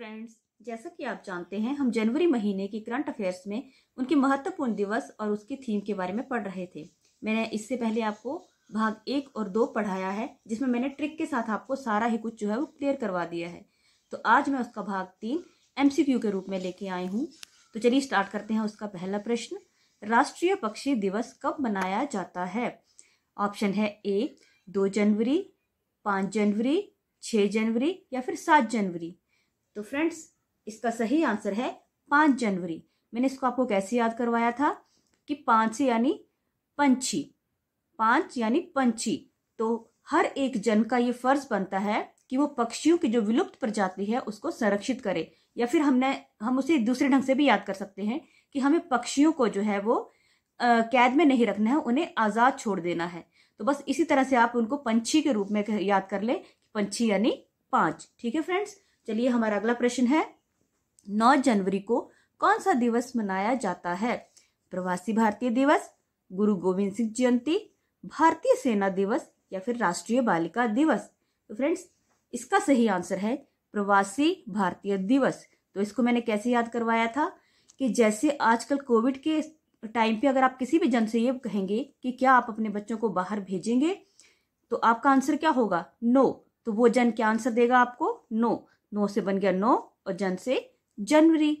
Friends जैसा कि आप जानते हैं हम जनवरी महीने की करंट अफेयर्स में उनके महत्वपूर्ण दिवस और उसकी थीम के बारे में पढ़ रहे थे मैंने इससे पहले आपको भाग एक और दो पढ़ाया है जिसमें मैंने ट्रिक के साथ आपको सारा ही कुछ जो है वो क्लियर करवा दिया है तो आज मैं उसका भाग तीन एम के रूप में लेके आई हूँ तो चलिए स्टार्ट करते हैं उसका पहला प्रश्न राष्ट्रीय पक्षी दिवस कब मनाया जाता है ऑप्शन है ए दो जनवरी पाँच जनवरी छः जनवरी या फिर सात जनवरी तो फ्रेंड्स इसका सही आंसर है पांच जनवरी मैंने इसको आपको कैसे याद करवाया था कि पांच यानी पंछी पांच यानी पंछी तो हर एक जन का ये फर्ज बनता है कि वो पक्षियों की जो विलुप्त प्रजाति है उसको संरक्षित करे या फिर हमने हम उसे दूसरे ढंग से भी याद कर सकते हैं कि हमें पक्षियों को जो है वो आ, कैद में नहीं रखना है उन्हें आज़ाद छोड़ देना है तो बस इसी तरह से आप उनको पंछी के रूप में याद कर ले पंछी यानी पांच ठीक है फ्रेंड्स चलिए हमारा अगला प्रश्न है नौ जनवरी को कौन सा दिवस मनाया जाता है प्रवासी भारतीय दिवस गुरु गोविंद सिंह जयंती भारतीय सेना दिवस या फिर राष्ट्रीय बालिका दिवस तो फ्रेंड्स इसका सही आंसर है प्रवासी भारतीय दिवस तो इसको मैंने कैसे याद करवाया था कि जैसे आजकल कोविड के टाइम पे अगर आप किसी भी जन से ये कहेंगे कि क्या आप अपने बच्चों को बाहर भेजेंगे तो आपका आंसर क्या होगा नो no. तो वो जन क्या आंसर देगा आपको नो no. नौ से बन गया नौ और जन से जनवरी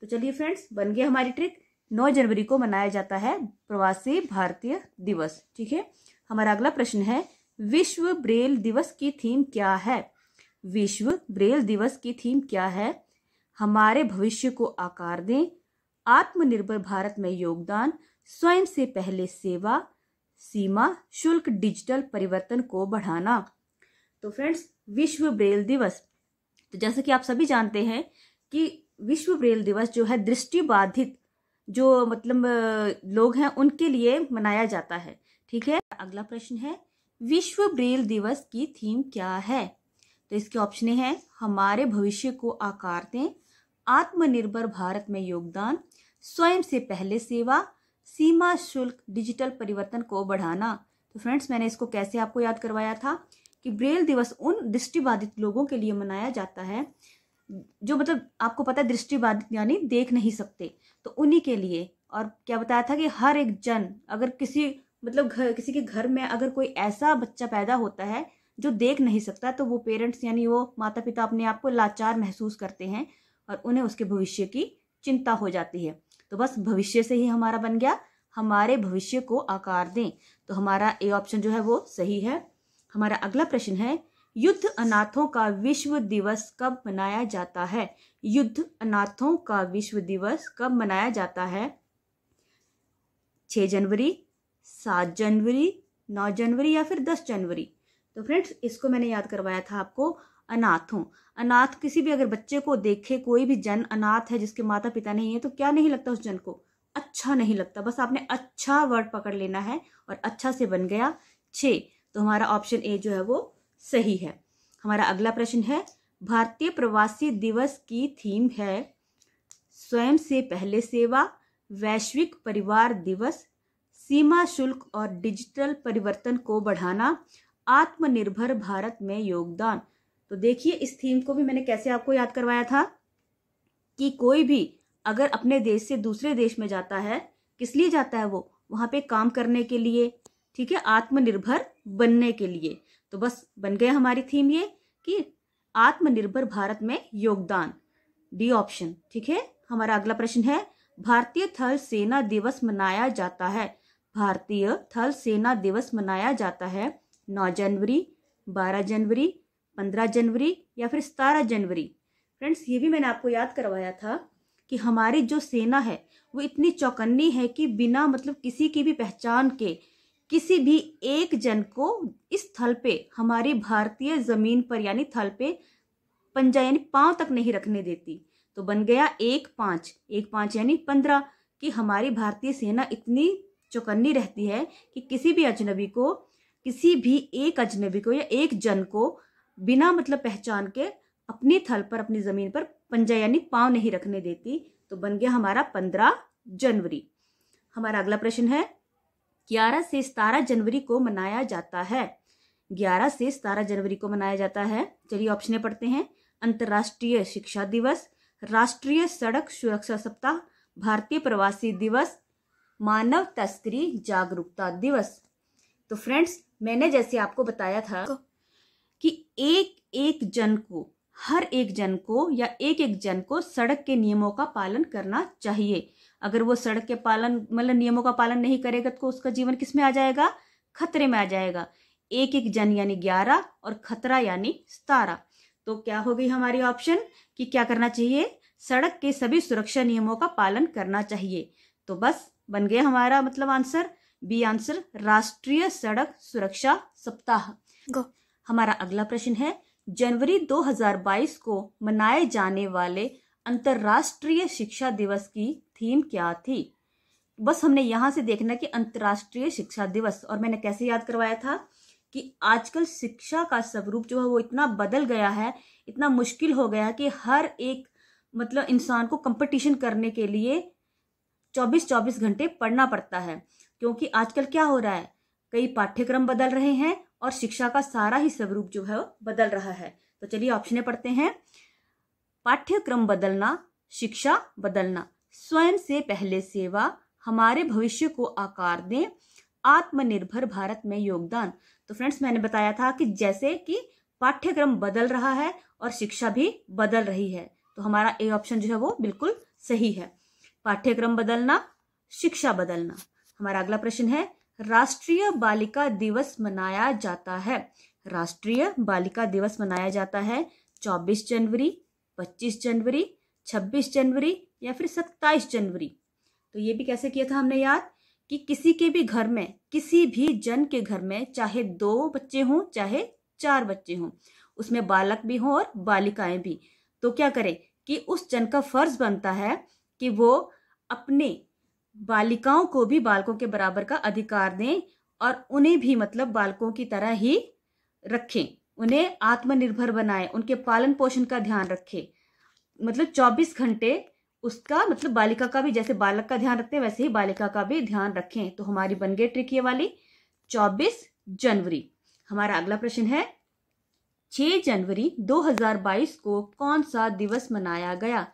तो चलिए फ्रेंड्स बन गया हमारी ट्रिक नौ जनवरी को मनाया जाता है प्रवासी भारतीय दिवस ठीक है हमारा अगला प्रश्न है विश्व ब्रेल दिवस की थीम क्या है विश्व ब्रेल दिवस की थीम क्या है हमारे भविष्य को आकार दें आत्मनिर्भर भारत में योगदान स्वयं से पहले सेवा सीमा शुल्क डिजिटल परिवर्तन को बढ़ाना तो फ्रेंड्स विश्व ब्रेल दिवस तो जैसे कि आप सभी जानते हैं कि विश्व ब्रेल दिवस जो है दृष्टिबाधित जो मतलब लोग हैं उनके लिए मनाया जाता है ठीक है अगला प्रश्न है विश्व ब्रेल दिवस की थीम क्या है तो इसके ऑप्शन हैं हमारे भविष्य को आकार दें आत्मनिर्भर भारत में योगदान स्वयं से पहले सेवा सीमा शुल्क डिजिटल परिवर्तन को बढ़ाना तो फ्रेंड्स मैंने इसको कैसे आपको याद करवाया था कि ब्रेल दिवस उन दृष्टिबाधित लोगों के लिए मनाया जाता है जो मतलब आपको पता है दृष्टिबाधित यानी देख नहीं सकते तो उन्हीं के लिए और क्या बताया था कि हर एक जन अगर किसी मतलब घर किसी के घर में अगर कोई ऐसा बच्चा पैदा होता है जो देख नहीं सकता तो वो पेरेंट्स यानी वो माता पिता अपने आप को लाचार महसूस करते हैं और उन्हें उसके भविष्य की चिंता हो जाती है तो बस भविष्य से ही हमारा बन गया हमारे भविष्य को आकार दें तो हमारा ए ऑप्शन जो है वो सही है हमारा अगला प्रश्न है युद्ध अनाथों का विश्व दिवस कब मनाया जाता है युद्ध अनाथों का विश्व दिवस कब मनाया जाता है छ जनवरी सात जनवरी नौ जनवरी या फिर दस जनवरी तो फ्रेंड्स इसको मैंने याद करवाया था आपको अनाथों अनाथ किसी भी अगर बच्चे को देखे कोई भी जन अनाथ है जिसके माता पिता नहीं है तो क्या नहीं लगता उस जन को अच्छा नहीं लगता बस आपने अच्छा वर्ड पकड़ लेना है और अच्छा से बन गया छः तो हमारा ऑप्शन ए जो है वो सही है हमारा अगला प्रश्न है भारतीय प्रवासी दिवस की थीम है स्वयं से पहले सेवा वैश्विक परिवार दिवस सीमा शुल्क और डिजिटल परिवर्तन को बढ़ाना आत्मनिर्भर भारत में योगदान तो देखिए इस थीम को भी मैंने कैसे आपको याद करवाया था कि कोई भी अगर अपने देश से दूसरे देश में जाता है किस लिए जाता है वो वहाँ पे काम करने के लिए ठीक है आत्मनिर्भर बनने के लिए तो बस बन गया हमारी थीम ये कि आत्मनिर्भर भारत में योगदान डी ऑप्शन ठीक है हमारा अगला प्रश्न है भारतीय थल सेना दिवस मनाया जाता है भारतीय थल सेना दिवस मनाया जाता है 9 जनवरी 12 जनवरी 15 जनवरी या फिर सतारह जनवरी फ्रेंड्स ये भी मैंने आपको याद करवाया था कि हमारी जो सेना है वो इतनी चौकन्नी है कि बिना मतलब किसी की भी पहचान के किसी भी एक जन को इस थल पे हमारी भारतीय जमीन पर यानी थल पे पंजा यानी पांव तक नहीं रखने देती तो बन गया एक पाँच एक पाँच यानी पंद्रह कि हमारी भारतीय सेना इतनी चौकन्नी रहती है कि किसी भी अजनबी को किसी भी एक अजनबी को या एक जन को बिना मतलब पहचान के अपने थल पर अपनी ज़मीन पर पंजा यानी पाँव नहीं रखने देती तो बन गया हमारा पंद्रह जनवरी हमारा अगला प्रश्न है ग्यारह से सतारह जनवरी को मनाया जाता है ग्यारह से सतारह जनवरी को मनाया जाता है चलिए ऑप्शन पढ़ते हैं अंतर्राष्ट्रीय शिक्षा दिवस राष्ट्रीय सड़क सुरक्षा सप्ताह भारतीय प्रवासी दिवस मानव तस्करी जागरूकता दिवस तो फ्रेंड्स मैंने जैसे आपको बताया था कि एक एक जन को हर एक जन को या एक एक जन को सड़क के नियमों का पालन करना चाहिए अगर वो सड़क के पालन मतलब नियमों का पालन नहीं करेगा तो उसका जीवन किस में आ जाएगा खतरे में आ जाएगा एक एक जन यानी ग्यारह और खतरा यानी सतारह तो क्या हो गई हमारी ऑप्शन कि क्या करना चाहिए सड़क के सभी सुरक्षा नियमों का पालन करना चाहिए तो बस बन गया हमारा मतलब आंसर बी आंसर राष्ट्रीय सड़क सुरक्षा सप्ताह हमारा अगला प्रश्न है जनवरी 2022 को मनाए जाने वाले अंतर्राष्ट्रीय शिक्षा दिवस की थीम क्या थी बस हमने यहाँ से देखना कि अंतर्राष्ट्रीय शिक्षा दिवस और मैंने कैसे याद करवाया था कि आजकल शिक्षा का स्वरूप जो है वो इतना बदल गया है इतना मुश्किल हो गया है कि हर एक मतलब इंसान को कंपटीशन करने के लिए 24-24 घंटे पढ़ना पड़ता है क्योंकि आजकल क्या हो रहा है कई पाठ्यक्रम बदल रहे हैं और शिक्षा का सारा ही स्वरूप जो है वो बदल रहा है तो चलिए ऑप्शन पढ़ते हैं पाठ्यक्रम बदलना शिक्षा बदलना स्वयं से पहले सेवा हमारे भविष्य को आकार दें आत्मनिर्भर भारत में योगदान तो फ्रेंड्स मैंने बताया था कि जैसे कि पाठ्यक्रम बदल रहा है और शिक्षा भी बदल रही है तो हमारा ए ऑप्शन जो है वो बिल्कुल सही है पाठ्यक्रम बदलना शिक्षा बदलना हमारा अगला प्रश्न है राष्ट्रीय बालिका दिवस मनाया जाता है राष्ट्रीय बालिका दिवस मनाया जाता है 24 जनवरी 25 जनवरी 26 जनवरी या फिर सत्ताईस जनवरी तो ये भी कैसे किया था हमने याद कि किसी के भी घर में किसी भी जन के घर में चाहे दो बच्चे हों चाहे चार बच्चे हों उसमें बालक भी हों और बालिकाएं भी तो क्या करें कि उस जन का फर्ज बनता है कि वो अपने बालिकाओं को भी बालकों के बराबर का अधिकार दें और उन्हें भी मतलब बालकों की तरह ही रखें उन्हें आत्मनिर्भर बनाएं उनके पालन पोषण का ध्यान रखें मतलब 24 घंटे उसका मतलब बालिका का भी जैसे बालक का ध्यान रखते हैं वैसे ही बालिका का भी ध्यान रखें तो हमारी बन गई ट्रिक ये वाली चौबीस जनवरी हमारा अगला प्रश्न है 6 जनवरी 2022 को कौन सा दिवस मनाया गया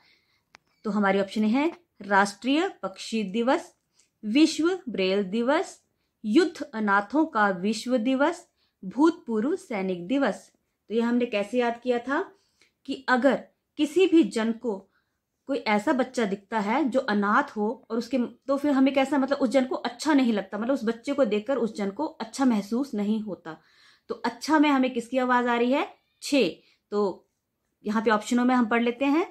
तो हमारी ऑप्शन है राष्ट्रीय पक्षी दिवस विश्व ब्रेल दिवस युद्ध अनाथों का विश्व दिवस भूतपूर्व सैनिक दिवस तो ये हमने कैसे याद किया था कि अगर किसी भी जन को कोई ऐसा बच्चा दिखता है जो अनाथ हो और उसके तो फिर हमें कैसा मतलब उस जन को अच्छा नहीं लगता मतलब उस बच्चे को देखकर उस जन को अच्छा महसूस नहीं होता तो अच्छा में हमें किसकी आवाज आ रही है छ तो यहाँ पे ऑप्शनों में हम पढ़ लेते हैं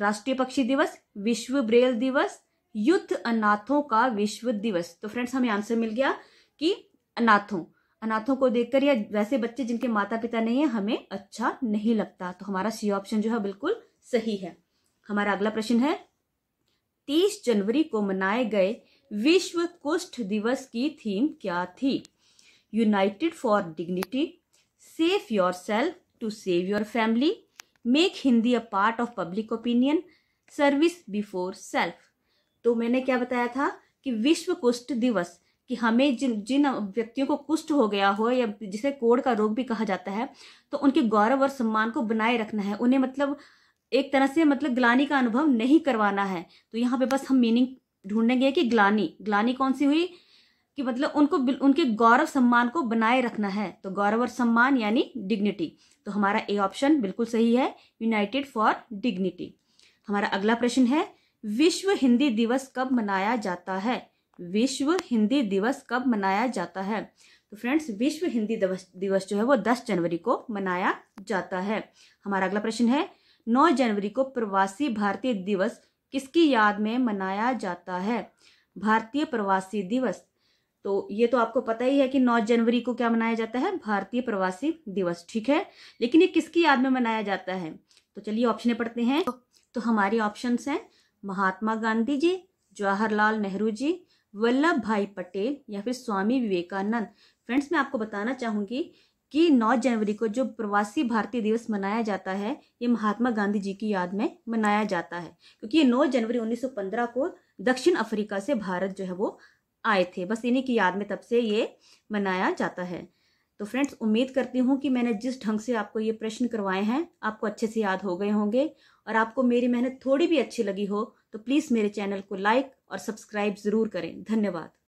राष्ट्रीय पक्षी दिवस विश्व ब्रेल दिवस युद्ध अनाथों का विश्व दिवस तो फ्रेंड्स हमें आंसर मिल गया कि अनाथों अनाथों को देखकर या वैसे बच्चे जिनके माता पिता नहीं है हमें अच्छा नहीं लगता तो हमारा सी ऑप्शन जो है बिल्कुल सही है हमारा अगला प्रश्न है तीस जनवरी को मनाए गए विश्व कुष्ठ दिवस की थीम क्या थी united for dignity save yourself to save your family make Hindi a part of public opinion service before self तो मैंने क्या बताया था कि विश्व कुष्ठ दिवस कि हमें जिन जिन व्यक्तियों को कुष्ठ हो गया हो या जिसे कोड़ का रोग भी कहा जाता है तो उनके गौरव और सम्मान को बनाए रखना है उन्हें मतलब एक तरह से मतलब ग्लानी का अनुभव नहीं करवाना है तो यहाँ पे बस हम मीनिंग ढूंढेंगे कि ग्लानी ग्लानी कौन सी हुई कि मतलब उनको उनके गौरव सम्मान को बनाए रखना है तो गौरव और सम्मान यानी डिग्निटी तो हमारा ए ऑप्शन बिल्कुल सही है यूनाइटेड फॉर डिग्निटी हमारा अगला प्रश्न है विश्व हिंदी दिवस कब मनाया जाता है विश्व हिंदी दिवस कब मनाया जाता है तो फ्रेंड्स विश्व हिंदी दिवस दिवस जो है वो 10 जनवरी को मनाया जाता है हमारा अगला प्रश्न है 9 जनवरी को प्रवासी भारतीय दिवस किसकी याद में मनाया जाता है भारतीय प्रवासी दिवस तो ये तो आपको पता ही है कि 9 जनवरी को क्या मनाया जाता है भारतीय प्रवासी दिवस ठीक है लेकिन ये किसकी याद में मनाया जाता है तो चलिए ऑप्शन पढ़ते हैं तो हमारे ऑप्शन हैं महात्मा गांधी जी जवाहरलाल नेहरू जी वल्लभ भाई पटेल या फिर स्वामी विवेकानंद फ्रेंड्स मैं आपको बताना चाहूंगी कि 9 जनवरी को जो प्रवासी भारतीय दिवस मनाया जाता है ये महात्मा गांधी जी की याद में मनाया जाता है क्योंकि ये 9 जनवरी 1915 को दक्षिण अफ्रीका से भारत जो है वो आए थे बस इन्हीं की याद में तब से ये मनाया जाता है तो फ्रेंड्स उम्मीद करती हूँ कि मैंने जिस ढंग से आपको ये प्रश्न करवाए हैं आपको अच्छे से याद हो गए होंगे और आपको मेरी मेहनत थोड़ी भी अच्छी लगी हो तो प्लीज़ मेरे चैनल को लाइक और सब्सक्राइब ज़रूर करें धन्यवाद